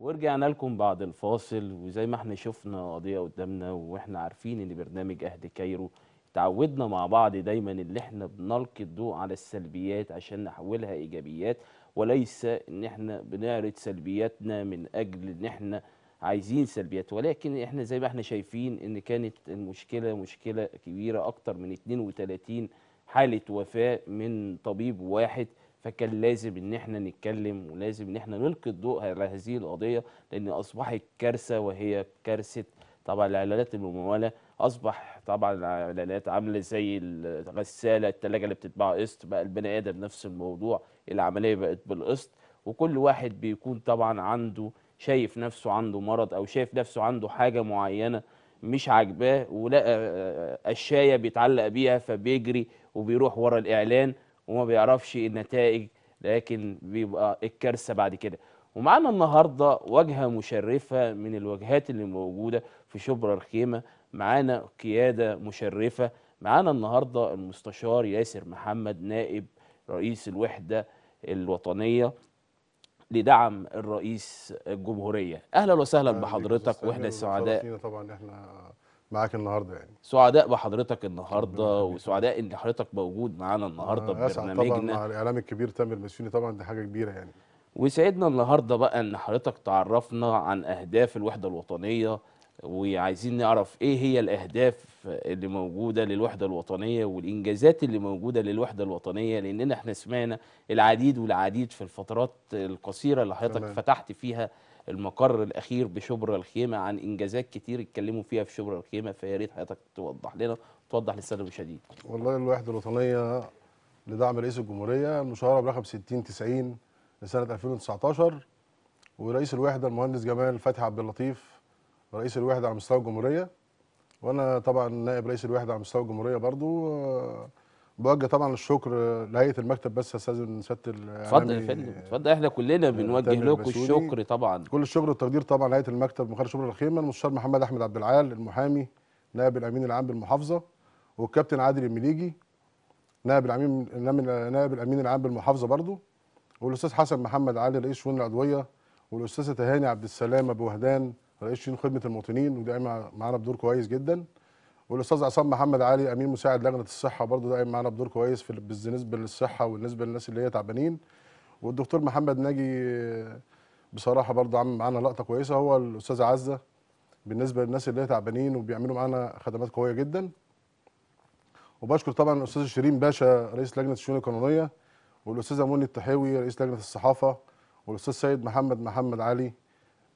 ورجعنا لكم بعد الفاصل وزي ما احنا شفنا قضية قدامنا واحنا عارفين ان برنامج اهل كايرو تعودنا مع بعض دايما اللي احنا بنلقي الضوء على السلبيات عشان نحولها ايجابيات وليس ان احنا بنعرض سلبياتنا من اجل ان احنا عايزين سلبيات ولكن احنا زي ما احنا شايفين ان كانت المشكلة مشكلة كبيرة اكتر من 32 حالة وفاة من طبيب واحد فكان لازم ان احنا نتكلم ولازم ان احنا نلقي الضوء على هذه القضيه لان اصبحت كارثه وهي كارثه طبعا الاعلانات المموله اصبح طبعا الاعلانات عامله زي الغساله الثلاجه اللي بتتباع قسط بقى البني ادم نفس الموضوع العمليه بقت بالقسط وكل واحد بيكون طبعا عنده شايف نفسه عنده مرض او شايف نفسه عنده حاجه معينه مش عاجباه ولقى آه، آه، آه، الشاية بيتعلق بيها فبيجري وبيروح ورا الاعلان وما بيعرفش النتائج لكن بيبقى الكارثه بعد كده ومعانا النهارده واجهه مشرفه من الواجهات اللي موجوده في شبرا الخيمه معانا قياده مشرفه معانا النهارده المستشار ياسر محمد نائب رئيس الوحده الوطنيه لدعم الرئيس الجمهوريه اهلا وسهلا بحضرتك واحنا السعداء طبعا احنا معاك النهارده يعني سعداء بحضرتك النهارده وسعداء ان حضرتك موجود معانا النهارده آه، ببرنامجنا في برنامجنا طبعا الاعلام الكبير تامر المسيوني طبعا دي حاجه كبيره يعني وسعدنا النهارده بقى ان حضرتك تعرفنا عن اهداف الوحده الوطنيه وعايزين نعرف ايه هي الاهداف اللي موجوده للوحده الوطنيه والانجازات اللي موجوده للوحده الوطنيه لاننا احنا سمعنا العديد والعديد في الفترات القصيره اللي حضرتك فتحت فيها المقر الاخير بشبرا الخيمه عن انجازات كتير اتكلموا فيها في شبرا الخيمه فيا ريت حضرتك توضح لنا توضح للساده المشاهدين. والله الوحده الوطنيه لدعم رئيس الجمهوريه المشوره برقم 60 90 لسنه 2019 ورئيس الوحده المهندس جمال فتحي عبد اللطيف رئيس الوحده على مستوى الجمهوريه وانا طبعا نائب رئيس الوحده على مستوى الجمهوريه برضو بوجه طبعا الشكر لهيئه المكتب بس استاذ سياده اتفضل يا فندم اتفضل احنا كلنا آه، بنوجه لكم الشكر طبعا كل الشكر والتقدير طبعا لهيئه المكتب مخرج شبرا الخيمه المستشار محمد احمد عبد العال المحامي نائب الامين العام بالمحافظه والكابتن عادل المليجي نائب الامين نائب الامين العام بالمحافظه برضه والاستاذ حسن محمد علي رئيس شؤون العضويه والاستاذه تهاني عبد السلام ابو وهدان رئيس شؤون خدمه المواطنين ودايما معانا بدور كويس جدا والاستاذ عصام محمد علي امين مساعد لجنه الصحه برضه دايما معانا بدور كويس في بالنسبه للصحه والنسبه للناس اللي هي تعبانين والدكتور محمد ناجي بصراحه برضه عامل معانا لقطه كويسه هو الاستاذ عزه بالنسبه للناس اللي هي تعبانين وبيعملوا معانا خدمات قويه جدا وبشكر طبعا الاستاذ شيرين باشا رئيس لجنه الشؤون القانونيه والاستاذه منى التحاوي رئيس لجنه الصحافه والاستاذ سيد محمد محمد علي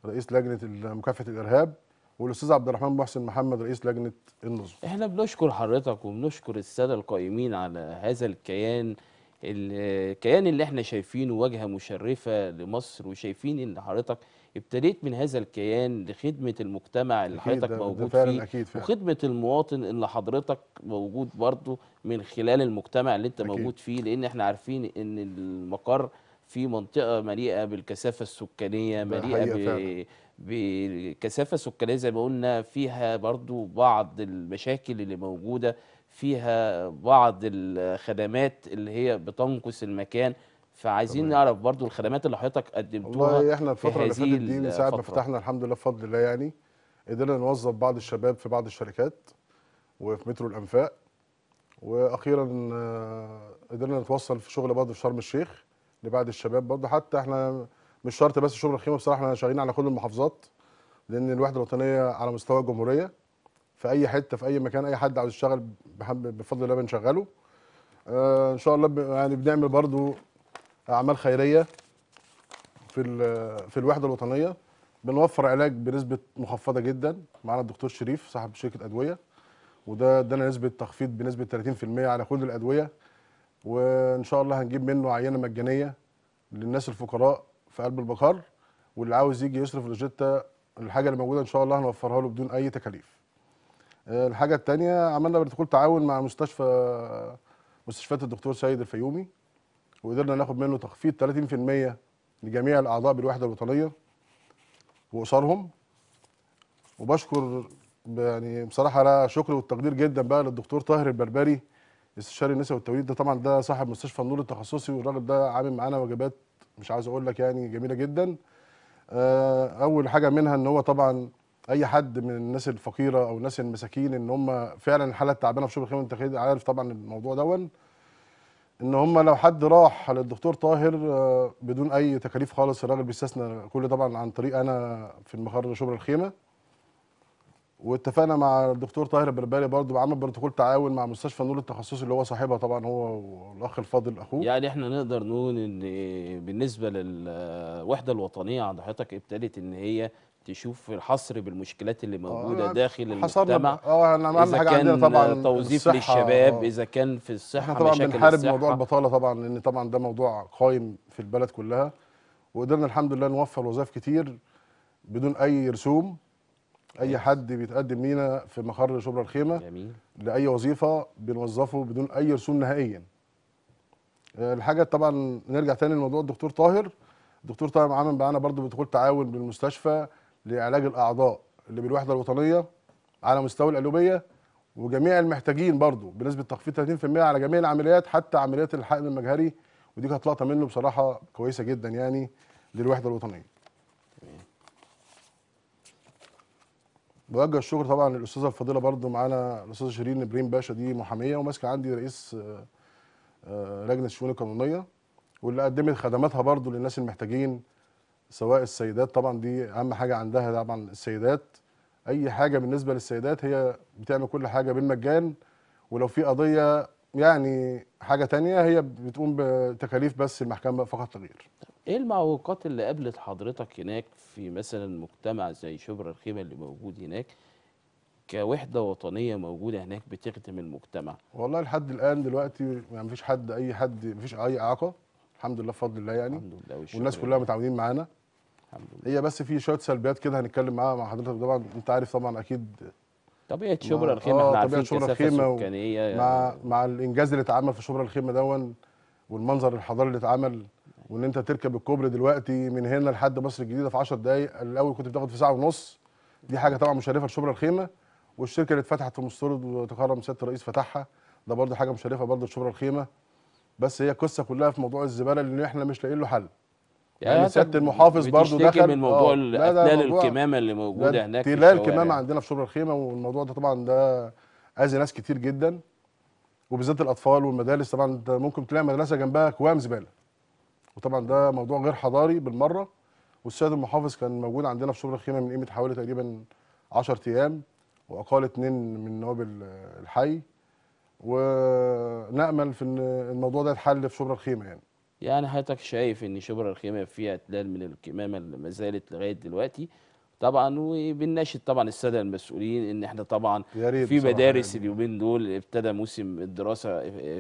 رئيس لجنه مكافحه الارهاب والاستاذ عبد الرحمن محسن محمد رئيس لجنه النظم. احنا بنشكر حضرتك وبنشكر الساده القائمين على هذا الكيان الكيان اللي احنا شايفينه واجهه مشرفه لمصر وشايفين ان حضرتك ابتديت من هذا الكيان لخدمه المجتمع اللي حضرتك موجود فعلا فيه أكيد فعلا. وخدمه المواطن اللي حضرتك موجود برضه من خلال المجتمع اللي انت أكيد. موجود فيه لان احنا عارفين ان المقر في منطقه مليئه بالكثافه السكانيه مليئه بكثافه سكانيه زي ما قلنا فيها برضو بعض المشاكل اللي موجوده فيها بعض الخدمات اللي هي بتنقص المكان فعايزين طبعا. نعرف برضو الخدمات اللي حضرتك قدمتوها والله احنا الفتره اللي فاتت دي من ساعه ما فتحنا الحمد لله بفضل الله يعني قدرنا نوظف بعض الشباب في بعض الشركات وفي مترو الانفاق واخيرا آه، قدرنا نتوصل في شغل برضه في شرم الشيخ لبعض الشباب برضه حتى احنا مش شرط بس شغل الخيمه بصراحه احنا شغالين على كل المحافظات لان الوحده الوطنيه على مستوى الجمهوريه في اي حته في اي مكان اي حد عاوز يشتغل بفضل الله بنشغله آه ان شاء الله يعني بنعمل برضه اعمال خيريه في في الوحده الوطنيه بنوفر علاج بنسبه مخفضه جدا معانا الدكتور شريف صاحب شركه ادويه وده ادانا نسبه تخفيض بنسبه 30% على كل الادويه وان شاء الله هنجيب منه عينه مجانيه للناس الفقراء في قلب البقر واللي عاوز يجي يصرف لوجيتا الحاجه اللي موجوده ان شاء الله هنوفرها له بدون اي تكاليف آه، الحاجه الثانيه عملنا بروتوكول تعاون مع مستشفى مستشفيات الدكتور سيد الفيومي وقدرنا ناخد منه تخفيض 30% لجميع الاعضاء بالوحده الوطنيه واسرهم وبشكر يعني بصراحه لا شكر والتقدير جدا بقى للدكتور طاهر البربري استشاري النساء والتوليد ده طبعا ده صاحب مستشفى النور التخصصي والراجل ده عامل معانا وجبات مش عايز اقول لك يعني جميله جدا آه، اول حاجه منها ان هو طبعا اي حد من الناس الفقيره او الناس المساكين ان هم فعلا الحاله التعبانه في شبه الخيمه انت عارف طبعا الموضوع دون ان هم لو حد راح للدكتور طاهر آه، بدون اي تكاليف خالص الراجل بيستثنى كل طبعا عن طريق انا في المخر شبر الخيمه واتفقنا مع الدكتور طاهر البربري برضه عمل بروتوكول تعاون مع مستشفى نور التخصصي اللي هو صاحبها طبعا هو والاخ الفاضل اخوه يعني احنا نقدر نقول ان بالنسبه للوحده الوطنيه عند حضرتك ابتدت ان هي تشوف الحصر بالمشكلات اللي موجوده آه داخل المجتمع اه انا اهم حاجه عندنا طبعا توظيف للشباب آه اذا كان في الصحه احنا طبعا بنحارب موضوع البطاله طبعا لان طبعا ده موضوع قايم في البلد كلها وقدرنا الحمد لله نوفر وظائف كتير بدون اي رسوم اي حد بيتقدم لينا في مقر شبرا الخيمه جميل. لاي وظيفه بنوظفه بدون اي رسوم نهائيا آه، الحاجه طبعا نرجع تاني لموضوع الدكتور طاهر الدكتور طاهر عامل معانا برضو بتقول تعاون بالمستشفى لعلاج الاعضاء اللي بالوحده الوطنيه على مستوى القلوبيه وجميع المحتاجين برضو بنسبه تخفيض 30% على جميع العمليات حتى عمليات الحقن المجهري ودي كانت لقطه منه بصراحه كويسه جدا يعني للوحده الوطنيه بوجه الشكر طبعا للاستاذه الفاضله برضو معانا الاستاذه شيرين ابراهيم باشا دي محاميه وماسكه عندي رئيس آه، آه، لجنه الشؤون القانونيه واللي قدمت خدماتها برضو للناس المحتاجين سواء السيدات طبعا دي اهم حاجه عندها طبعا السيدات اي حاجه بالنسبه للسيدات هي بتعمل كل حاجه بالمجان ولو في قضيه يعني حاجه تانية هي بتقوم بتكاليف بس المحكمه فقط لا غير ايه المعوقات اللي قابلت حضرتك هناك في مثلا مجتمع زي شبرا الخيمة اللي موجود هناك كوحدة وطنية موجودة هناك بتخدم المجتمع والله لحد الان دلوقتي يعني فيش حد اي حد ما فيش اي اعاقه الحمد لله بفضل الله يعني الحمد لله والناس كلها متعاونين معانا الحمد لله هي بس في شويه سلبيات كده هنتكلم معاها مع حضرتك طبعا انت عارف طبعا اكيد طبيعه شبرا الخيمه آه، احنا عارفين شبرا الخيمه سكانيه و... مع مع الانجاز اللي اتعمل في شبرا الخيمه دون والمنظر الحضاري اللي اتعمل وان انت تركب الكوبري دلوقتي من هنا لحد مصر الجديده في 10 دقائق الاول كنت بتاخد في ساعه ونص دي حاجه طبعا مشرفه لشبرا الخيمه والشركه اللي اتفتحت في مستورد وتكرم سياده الرئيس فتحها ده برده حاجه مشرفه برده لشبرا الخيمه بس هي القصه كلها في موضوع الزباله اللي احنا مش لاقيين له حل يعني سياده المحافظ برده دخل من موضوع اتلال آه، الكمامه اللي موجوده هناك تلال الكمامه عندنا في شبرا الخيمه والموضوع ده طبعا ده اذى ناس كتير جدا وبالذات الاطفال والمدارس طبعا انت ممكن تلاقي مدرسه جنبها كوام زباله وطبعا ده موضوع غير حضاري بالمره والسيد المحافظ كان موجود عندنا في شبرا الخيمه من قيمه حوالي تقريبا 10 ايام واقال اتنين من نواب الحي ونامل في ان الموضوع ده يتحل في شبرا الخيمه يعني يعني حضرتك شايف ان شبرا الخيمه فيها تلال من الكمامه اللي ما زالت لغايه دلوقتي طبعا وبنناشد طبعا الساده المسؤولين ان احنا طبعا في مدارس يعني. اليومين دول ابتدى موسم الدراسه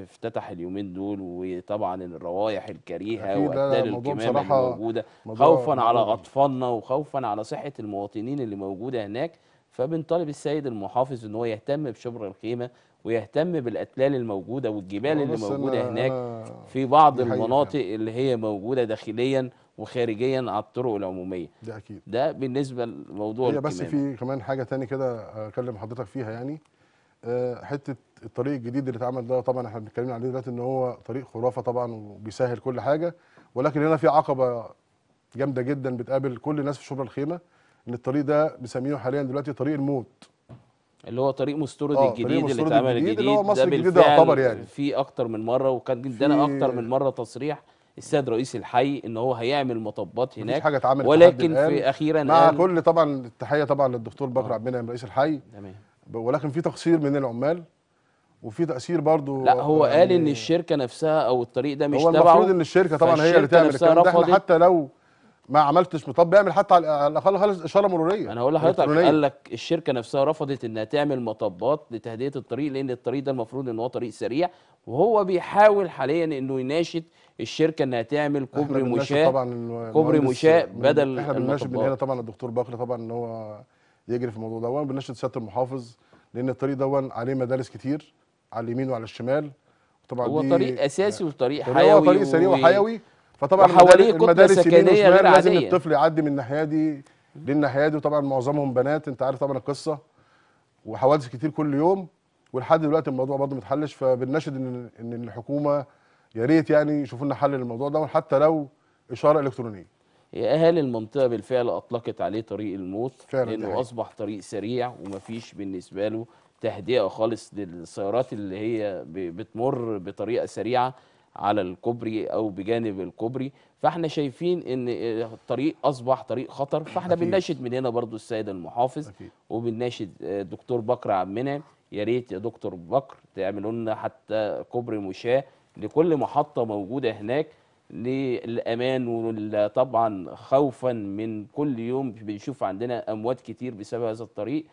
افتتح اليومين دول وطبعا الروائح الكريهه وابدال الكمامه الموجوده خوفا على اطفالنا وخوفا على صحه المواطنين اللي موجوده هناك فبنطالب السيد المحافظ ان هو يهتم بشبر الخيمه ويهتم بالاتلال الموجوده والجبال اللي موجوده هناك في بعض المناطق اللي هي موجوده داخليا وخارجيا على الطرق العموميه ده اكيد ده بالنسبه لموضوع هي بس في كمان حاجه ثانيه كده اكلم حضرتك فيها يعني آه، حته الطريق الجديد اللي اتعمل ده طبعا احنا بنتكلم عليه دلوقتي ان هو طريق خرافه طبعا وبيسهل كل حاجه ولكن هنا في عقبه جامده جدا بتقابل كل الناس في شبرا الخيمه ان الطريق ده بيسميه حاليا دلوقتي طريق الموت اللي هو طريق مستورد آه الجديد اللي اتعمل الجديد, الجديد اللي هو مصر الجديده يعتبر يعني في اكتر من مره وكان جدنا اكتر من مره تصريح السيد رئيس الحي ان هو هيعمل مطبات هناك حاجة ولكن في اخيرا مع كل طبعا التحيه طبعا للدكتور بكر آه. عبد المنعم رئيس الحي تمام ولكن في تقصير من العمال وفي تقصير برضو لا هو يعني قال ان الشركه نفسها او الطريق ده مش تبعه هو المفروض ان الشركه طبعا هي اللي تعمل الكلام ده احنا حتى لو ما عملتش مطب اعمل حتى على الاقل خالص اشاره مروريه انا هقول لحضرتك قال لك الشركه نفسها رفضت انها تعمل مطبات لتهدئه الطريق لان الطريق ده المفروض ان هو طريق سريع وهو بيحاول حاليا انه يناشد الشركه انها تعمل كوبري مشاة طبعا كوبري مشاة بدل احنا بنناشد من هنا طبعا الدكتور باقر طبعا ان هو يجري في الموضوع ده بنناشد سياده المحافظ لان الطريق ده عليه مدارس كتير على اليمين وعلى الشمال طبعا هو طريق اساسي وطريق يعني حيوي هو طريق سريع وحيوي فطبعا حواليه كتله سكنيه غير عاديه لازم الطفل يعدي من الناحيه دي للناحيه دي وطبعا معظمهم بنات انت عارف طبعا القصه وحوادث كتير كل يوم ولحد دلوقتي الموضوع برضه متحلش فبنناشد ان ان الحكومه يا ريت يعني يشوفوا لنا حل للموضوع ده حتى لو اشاره الكترونيه اهالي المنطقه بالفعل اطلقت عليه طريق الموت فعلا لانه يعني. اصبح طريق سريع ومفيش بالنسبه له تهدئه خالص للسيارات اللي هي بتمر بطريقه سريعه على الكوبري او بجانب الكوبري فاحنا شايفين ان الطريق اصبح طريق خطر فاحنا بنناشد من هنا برضو السيد المحافظ وبنناشد دكتور بكر عمنا يا ريت يا دكتور بكر تعملوا لنا حتى كوبري مشاه لكل محطة موجودة هناك للأمان وطبعا خوفا من كل يوم بنشوف عندنا أموات كتير بسبب هذا الطريق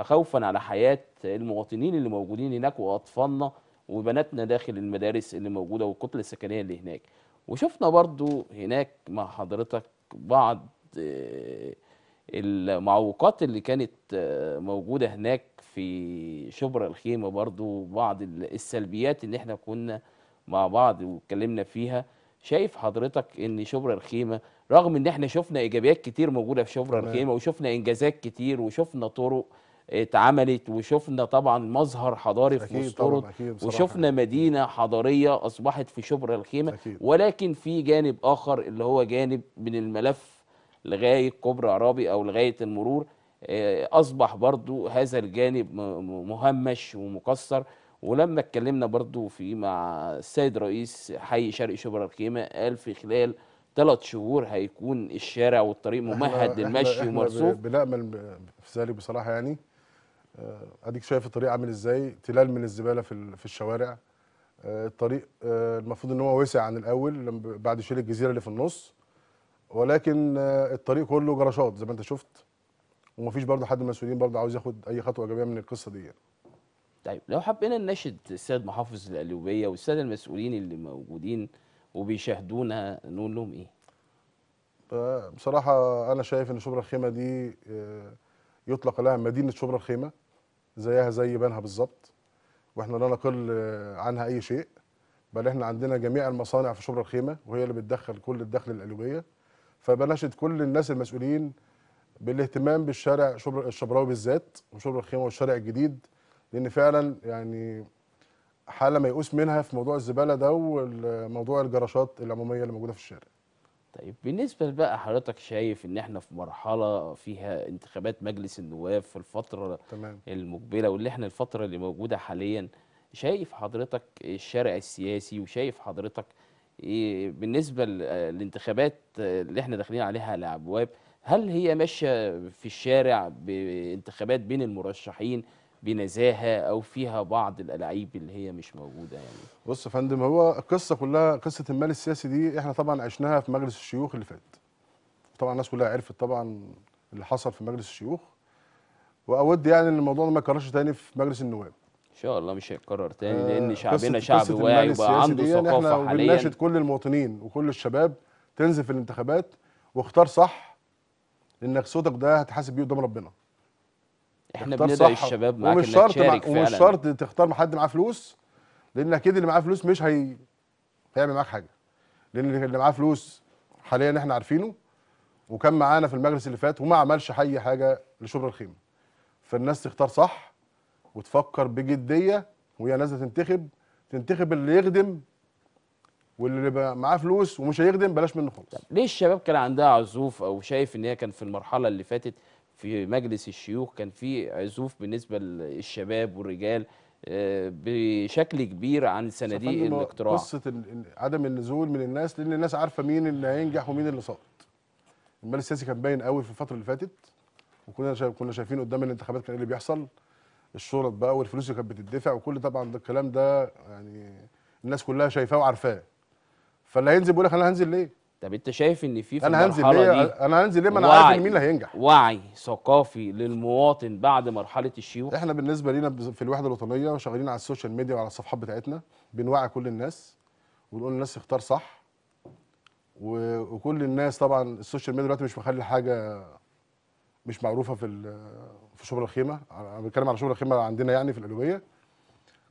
خوفا على حياة المواطنين اللي موجودين هناك وأطفالنا وبناتنا داخل المدارس اللي موجودة والكتلة السكنية اللي هناك وشفنا برضو هناك مع حضرتك بعض آه، المعوقات اللي كانت آه، موجودة هناك في شبرا الخيمة برضو بعض السلبيات اللي احنا كنا مع بعض واتكلمنا فيها شايف حضرتك ان شبرا الخيمه رغم ان احنا شفنا ايجابيات كتير موجوده في شبرا الخيمه وشفنا انجازات كتير وشفنا طرق اتعملت وشفنا طبعا مظهر حضاري في مسطرد وشفنا مدينه حضاريه اصبحت في شبرا الخيمه أكيد. ولكن في جانب اخر اللي هو جانب من الملف لغايه كوبري عرابي او لغايه المرور آه، اصبح برضو هذا الجانب مهمش ومكسر ولما اتكلمنا برضو في مع السيد رئيس حي شرقي شبرا الخيمه قال في خلال ثلاث شهور هيكون الشارع والطريق ممهد للمشي ومرصوف بنامل في ذلك بصراحه يعني آه، اديك شايف الطريق عامل ازاي تلال من الزباله في في الشوارع آه، الطريق آه، المفروض ان هو وسع عن الاول بعد شيل الجزيره اللي في النص ولكن الطريق كله جراشات زي ما انت شفت ومفيش برضه حد من المسؤولين برضه عاوز ياخد اي خطوه ايجابيه من القصه دي يعني. طيب لو حبينا نناشد السيد محافظ القليوبيه والساده المسؤولين اللي موجودين وبيشاهدونا نقول لهم ايه؟ آه، بصراحه انا شايف ان شبرا الخيمه دي آه، يطلق لها مدينه شبرا الخيمه زيها زي بنها بالظبط واحنا لا نقل آه، عنها اي شيء بل احنا عندنا جميع المصانع في شبرا الخيمه وهي اللي بتدخل كل الدخل القليوبيه فبناشد كل الناس المسؤولين بالاهتمام بالشارع شبر الشبراوي بالذات وشبرا الخيمه والشارع الجديد لان فعلا يعني حاله ميؤوس منها في موضوع الزباله ده وموضوع الجراشات العموميه اللي موجوده في الشارع. طيب بالنسبه بقى حضرتك شايف ان احنا في مرحله فيها انتخابات مجلس النواب في الفتره تمام. المقبله واللي احنا الفتره اللي موجوده حاليا شايف حضرتك الشارع السياسي وشايف حضرتك إيه بالنسبه للانتخابات اللي احنا داخلين عليها الابواب هل هي ماشيه في الشارع بانتخابات بين المرشحين بنزاهه او فيها بعض الالاعيب اللي هي مش موجوده يعني بص يا فندم هو القصه كلها قصه المال السياسي دي احنا طبعا عشناها في مجلس الشيوخ اللي فات طبعا الناس كلها عرفت طبعا اللي حصل في مجلس الشيوخ واود يعني ان الموضوع ما يكررش تاني في مجلس النواب ان شاء الله مش هيتكرر تاني آه، لان شعبنا شعب واعي وبقى عنده ثقافه احنا حاليا بنناشد كل المواطنين وكل الشباب تنزل في الانتخابات واختار صح لانك صوتك ده هتحاسب بيه قدام ربنا احنا بندعي الشباب معاك ومش شرط تشارك مع... ومش شرط تختار حد معاه فلوس لان اكيد اللي معاه فلوس مش هي... هيعمل معاك حاجه لان اللي معاه فلوس حاليا احنا عارفينه وكان معانا في المجلس اللي فات وما عملش اي حاجه لشبر الخيمه فالناس تختار صح وتفكر بجديه وهي نازله تنتخب تنتخب اللي يخدم واللي معاه فلوس ومش هيخدم بلاش منه خالص ليه الشباب كان عندها عزوف او شايف ان هي كان في المرحله اللي فاتت في مجلس الشيوخ كان في عزوف بالنسبه للشباب والرجال آه، بشكل كبير عن صناديق الاقتراع قصه عدم النزول من الناس لان الناس عارفه مين اللي هينجح ومين اللي ساقط المال السياسي كان باين قوي في الفتره اللي فاتت وكنا كنا شايفين قدام الانتخابات كان ايه اللي بيحصل الشرط بقى والفلوس اللي كانت بتدفع وكل طبعا ده الكلام ده يعني الناس كلها شايفاه وعارفاه فاللي هينزل بيقول لك انا هنزل ليه؟ طب انت شايف ان في في انا هنزل ليه دي انا هنزل ليه ما انا عارف ان مين اللي هينجح وعي ثقافي للمواطن بعد مرحله الشيوخ احنا بالنسبه لينا في الوحده الوطنيه وشغالين على السوشيال ميديا وعلى الصفحات بتاعتنا بنوعي كل الناس ونقول للناس تختار صح وكل الناس طبعا السوشيال ميديا دلوقتي مش مخلي حاجه مش معروفه في في شغل الخيمه انا بتكلم على شغل الخيمه عندنا يعني في الالويه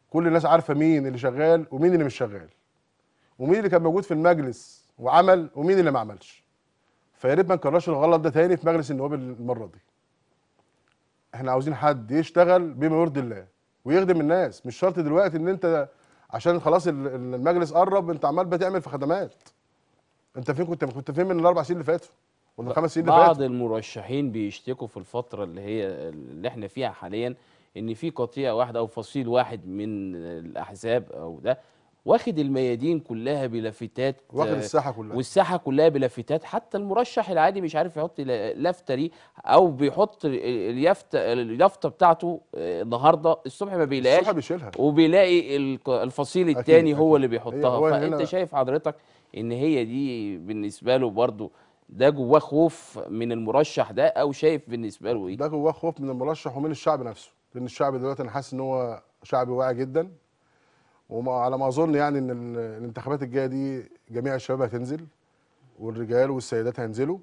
كل الناس عارفه مين اللي شغال ومين اللي مش شغال ومين اللي كان موجود في المجلس وعمل ومين اللي ما عملش فيا ريت ما نكررش الغلط ده تاني في مجلس النواب المره دي احنا عاوزين حد يشتغل بما يرضي الله ويخدم الناس مش شرط دلوقتي ان انت عشان خلاص المجلس قرب انت عمال بتعمل في خدمات انت فين كنت كنت فين من الاربع سنين اللي فاتوا ولا الخمس سنين اللي فاتوا بعض المرشحين بيشتكوا في الفتره اللي هي اللي احنا فيها حاليا ان في قطيع واحد او فصيل واحد من الاحزاب او ده واخد الميادين كلها بلافتات واخد آه، الساحه كلها والساحه كلها بلافتات حتى المرشح العادي مش عارف يحط لافته ليه او بيحط اليافته اليافته بتاعته آه، النهارده الصبح ما بيلاقيش الصبح بيشيلها وبيلاقي الفصيل الثاني هو اللي بيحطها فانت شايف حضرتك ان هي دي بالنسبه له برضه ده جواه خوف من المرشح ده او شايف بالنسبه له ايه؟ ده جواه خوف من المرشح ومن الشعب نفسه لان الشعب دلوقتي انا حاسس ان هو شعب واعي جدا وعلى ما اظن يعني ان الانتخابات الجايه دي جميع الشباب هتنزل والرجال والسيدات هينزلوا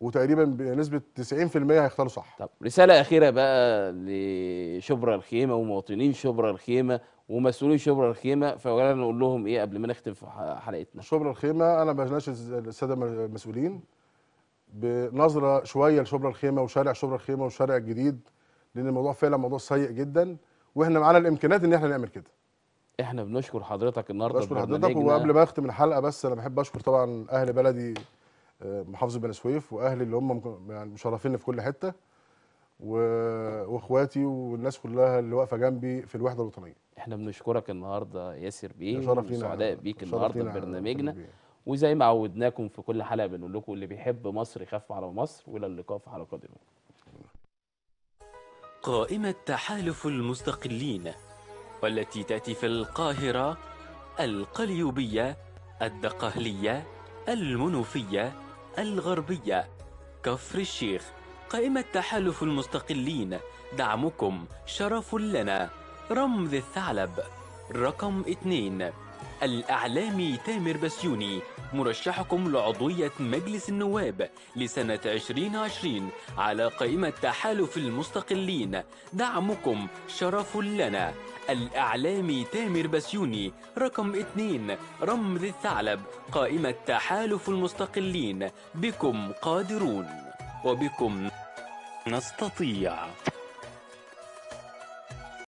وتقريبا بنسبه 90% هيختاروا صح. طب رساله اخيره بقى لشبرا الخيمه ومواطنين شبرا الخيمه ومسؤولين شبرا الخيمه فولا نقول لهم ايه قبل ما نختم حلقتنا. شبرا الخيمه انا بناشد الساده المسؤولين بنظره شويه لشبرا الخيمه وشارع شبرا الخيمه والشارع الجديد لان الموضوع فعلا موضوع سيء جدا واحنا معانا الامكانيات ان احنا نعمل كده. احنا بنشكر حضرتك النهارده بشكر حضرتك وقبل ما اختم الحلقه بس انا بحب اشكر طبعا اهل بلدي آه، محافظه بني سويف واهلي اللي هم يعني مشرفيني في كل حته واخواتي والناس كلها اللي واقفه جنبي في الوحده الوطنيه احنا بنشكرك النهارده ياسر بيه وسعداء بيك النهارده في برنامجنا وزي ما عودناكم في كل حلقه بنقول لكم اللي بيحب مصر يخاف على مصر والى اللقاء في حلقه قادمه قائمه تحالف المستقلين والتي تأتي في القاهرة القليوبية الدقهلية المنوفية الغربية كفر الشيخ قائمة تحالف المستقلين دعمكم شرف لنا رمز الثعلب رقم اثنين الإعلامي تامر بسيوني مرشحكم لعضوية مجلس النواب لسنة 2020 على قائمة تحالف المستقلين دعمكم شرف لنا الإعلامي تامر بسيوني رقم 2 رمز الثعلب قائمة تحالف المستقلين بكم قادرون وبكم نستطيع